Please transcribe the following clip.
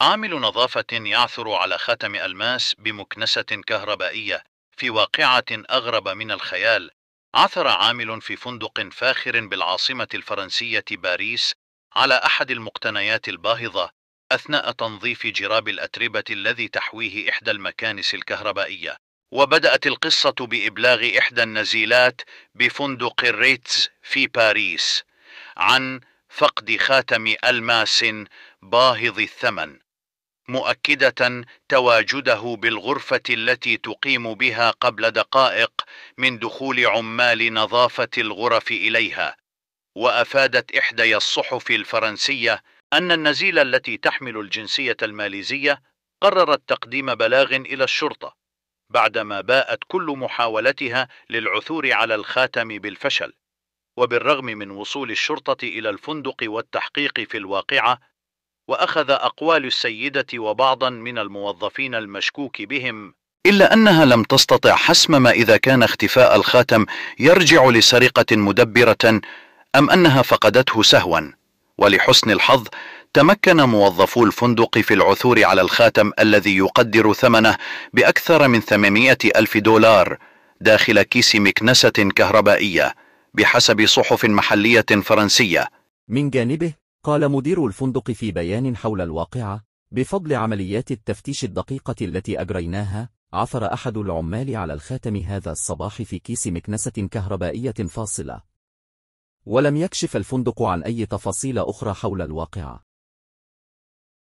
عامل نظافة يعثر على خاتم ألماس بمكنسة كهربائية في واقعة أغرب من الخيال عثر عامل في فندق فاخر بالعاصمة الفرنسية باريس على أحد المقتنيات الباهظة أثناء تنظيف جراب الأتربة الذي تحويه إحدى المكانس الكهربائية وبدأت القصة بإبلاغ إحدى النزيلات بفندق الريتز في باريس عن فقد خاتم ألماس باهظ الثمن مؤكده تواجده بالغرفه التي تقيم بها قبل دقائق من دخول عمال نظافه الغرف اليها وافادت احدى الصحف الفرنسيه ان النزيله التي تحمل الجنسيه الماليزيه قررت تقديم بلاغ الى الشرطه بعدما باءت كل محاولتها للعثور على الخاتم بالفشل وبالرغم من وصول الشرطه الى الفندق والتحقيق في الواقعه واخذ اقوال السيده وبعضا من الموظفين المشكوك بهم الا انها لم تستطع حسم ما اذا كان اختفاء الخاتم يرجع لسرقه مدبره ام انها فقدته سهوا ولحسن الحظ تمكن موظفو الفندق في العثور على الخاتم الذي يقدر ثمنه باكثر من 800 الف دولار داخل كيس مكنسه كهربائيه بحسب صحف محليه فرنسيه من جانبه قال مدير الفندق في بيان حول الواقعة بفضل عمليات التفتيش الدقيقة التي أجريناها عثر أحد العمال على الخاتم هذا الصباح في كيس مكنسة كهربائية فاصلة ولم يكشف الفندق عن أي تفاصيل أخرى حول الواقعة